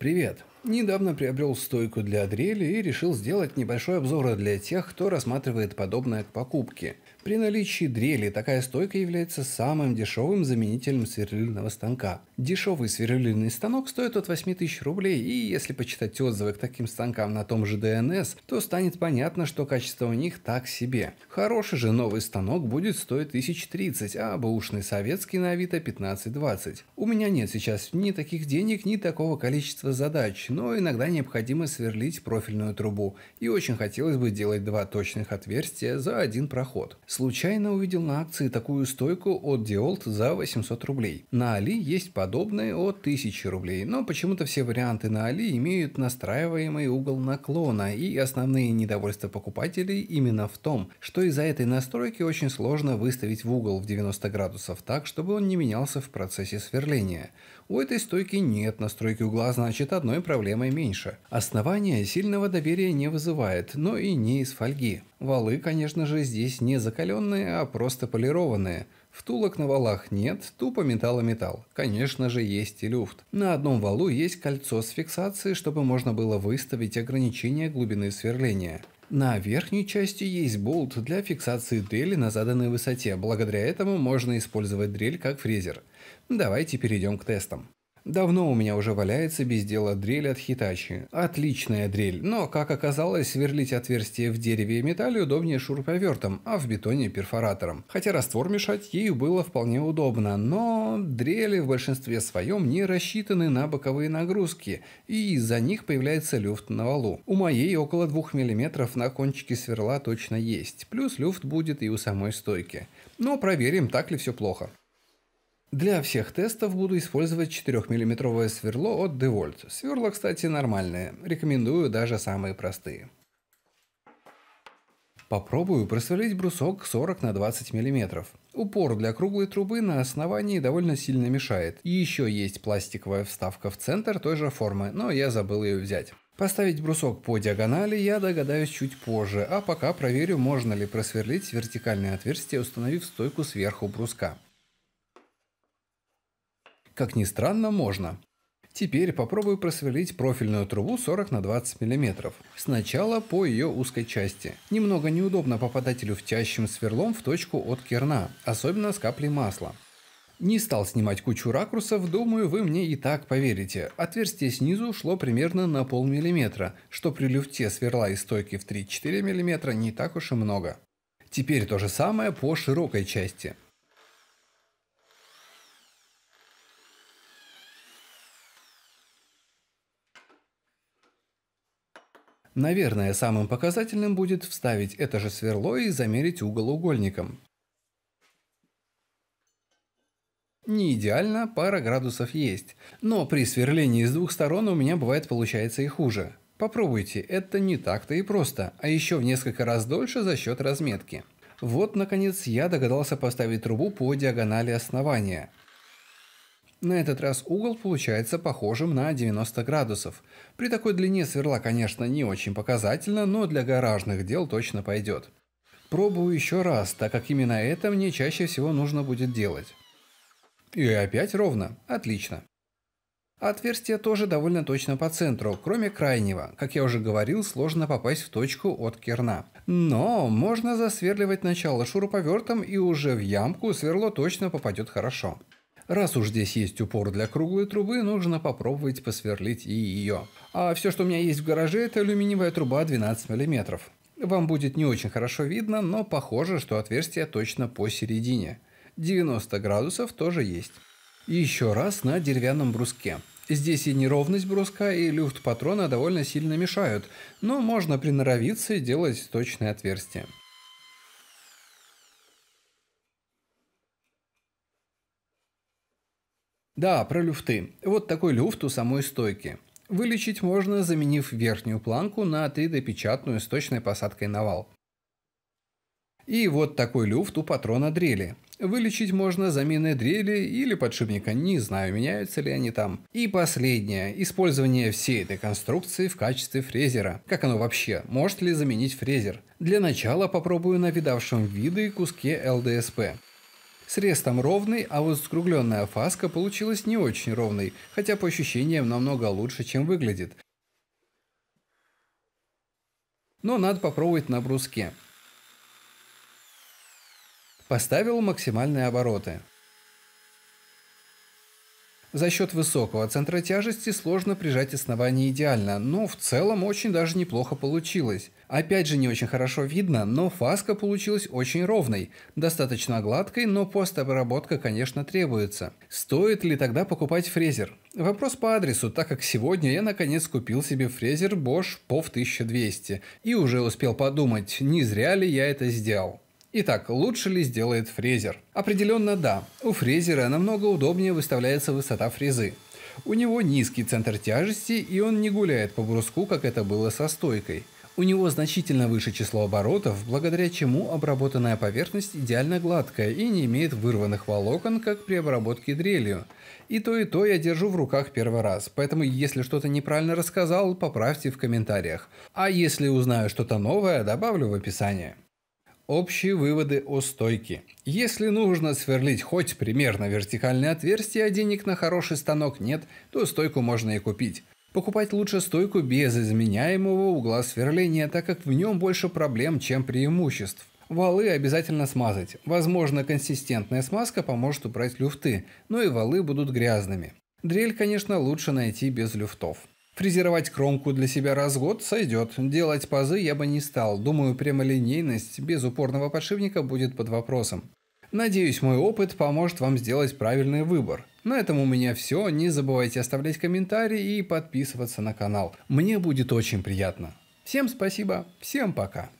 Привет! Недавно приобрел стойку для дрели и решил сделать небольшой обзор для тех, кто рассматривает подобное к покупке. При наличии дрели такая стойка является самым дешевым заменителем сверлильного станка. Дешевый сверлильный станок стоит от 8000 рублей, и если почитать отзывы к таким станкам на том же ДНС, то станет понятно, что качество у них так себе. Хороший же новый станок будет стоить 1030, а бэушный советский на авито 15-20. У меня нет сейчас ни таких денег, ни такого количества задач, но иногда необходимо сверлить профильную трубу, и очень хотелось бы делать два точных отверстия за один проход. Случайно увидел на акции такую стойку от Диолт за 800 рублей. На Али есть подобные от 1000 рублей, но почему-то все варианты на Али имеют настраиваемый угол наклона, и основные недовольства покупателей именно в том, что из-за этой настройки очень сложно выставить в угол в 90 градусов так, чтобы он не менялся в процессе сверления. У этой стойки нет настройки угла, значит одной проблемы проблемой меньше. Основание сильного доверия не вызывает, но и не из фольги. Валы, конечно же, здесь не закаленные, а просто полированные – Втулок на валах нет, тупо металла-металл. Конечно же, есть и люфт. На одном валу есть кольцо с фиксацией, чтобы можно было выставить ограничение глубины сверления. На верхней части есть болт для фиксации дрели на заданной высоте. Благодаря этому можно использовать дрель как фрезер. Давайте перейдем к тестам. Давно у меня уже валяется без дела дрель от Хитачи. Отличная дрель, но, как оказалось, сверлить отверстие в дереве и металле удобнее шуруповертом, а в бетоне перфоратором. Хотя раствор мешать ею было вполне удобно, но дрели в большинстве своем не рассчитаны на боковые нагрузки, и из-за них появляется люфт на валу. У моей около 2 мм на кончике сверла точно есть, плюс люфт будет и у самой стойки. Но проверим, так ли все плохо. Для всех тестов буду использовать 4-мм сверло от DeWalt. Сверла, кстати, нормальные. Рекомендую даже самые простые. Попробую просверлить брусок 40 на 20 мм. Упор для круглой трубы на основании довольно сильно мешает. И еще есть пластиковая вставка в центр той же формы, но я забыл ее взять. Поставить брусок по диагонали я догадаюсь чуть позже, а пока проверю, можно ли просверлить вертикальное отверстие, установив стойку сверху бруска. Как ни странно, можно. Теперь попробую просверлить профильную трубу 40 на 20 мм. Сначала по ее узкой части. Немного неудобно попадателю втящим сверлом в точку от керна, особенно с каплей масла. Не стал снимать кучу ракурсов, думаю, вы мне и так поверите. Отверстие снизу шло примерно на полмиллиметра, что при люфте сверла и стойки в 3-4 мм не так уж и много. Теперь то же самое по широкой части. Наверное, самым показательным будет вставить это же сверло и замерить угол угольником. Не идеально, пара градусов есть. Но при сверлении с двух сторон у меня бывает получается и хуже. Попробуйте, это не так-то и просто, а еще в несколько раз дольше за счет разметки. Вот, наконец, я догадался поставить трубу по диагонали основания. На этот раз угол получается похожим на 90 градусов. При такой длине сверла, конечно, не очень показательно, но для гаражных дел точно пойдет. Пробую еще раз, так как именно это мне чаще всего нужно будет делать. И опять ровно. Отлично. Отверстие тоже довольно точно по центру, кроме крайнего. Как я уже говорил, сложно попасть в точку от керна. Но можно засверливать начало шуруповертом и уже в ямку сверло точно попадет хорошо. Раз уж здесь есть упор для круглой трубы, нужно попробовать посверлить и ее. А все, что у меня есть в гараже, это алюминиевая труба 12 мм. Вам будет не очень хорошо видно, но похоже, что отверстие точно посередине. 90 градусов тоже есть. И еще раз на деревянном бруске. Здесь и неровность бруска, и люфт патрона довольно сильно мешают, но можно приноровиться и делать точное отверстие. Да, про люфты. Вот такой люфт у самой стойки. Вылечить можно, заменив верхнюю планку на 3D-печатную с точной посадкой на вал. И вот такой люфт у патрона дрели. Вылечить можно заменой дрели или подшипника, не знаю, меняются ли они там. И последнее. Использование всей этой конструкции в качестве фрезера. Как оно вообще? Может ли заменить фрезер? Для начала попробую на видавшем виды куске ЛДСП. Срез там ровный, а вот скругленная фаска получилась не очень ровной, хотя по ощущениям намного лучше, чем выглядит. Но надо попробовать на бруске. Поставил максимальные обороты. За счет высокого центра тяжести сложно прижать основание идеально, но в целом очень даже неплохо получилось. Опять же не очень хорошо видно, но фаска получилась очень ровной, достаточно гладкой, но постобработка, конечно, требуется. Стоит ли тогда покупать фрезер? Вопрос по адресу, так как сегодня я наконец купил себе фрезер Bosch POV 1200 и уже успел подумать, не зря ли я это сделал. Итак, лучше ли сделает фрезер? Определенно да. У фрезера намного удобнее выставляется высота фрезы. У него низкий центр тяжести и он не гуляет по бруску, как это было со стойкой. У него значительно выше число оборотов, благодаря чему обработанная поверхность идеально гладкая и не имеет вырванных волокон, как при обработке дрелью. И то, и то я держу в руках первый раз, поэтому если что-то неправильно рассказал, поправьте в комментариях. А если узнаю что-то новое, добавлю в описание. Общие выводы о стойке. Если нужно сверлить хоть примерно вертикальное отверстие, а денег на хороший станок нет, то стойку можно и купить. Покупать лучше стойку без изменяемого угла сверления, так как в нем больше проблем, чем преимуществ. Валы обязательно смазать. Возможно, консистентная смазка поможет убрать люфты, но и валы будут грязными. Дрель, конечно, лучше найти без люфтов. Фрезеровать кромку для себя раз в год сойдет. Делать пазы я бы не стал. Думаю, прямолинейность без упорного подшипника будет под вопросом. Надеюсь, мой опыт поможет вам сделать правильный выбор. На этом у меня все. Не забывайте оставлять комментарии и подписываться на канал. Мне будет очень приятно. Всем спасибо, всем пока.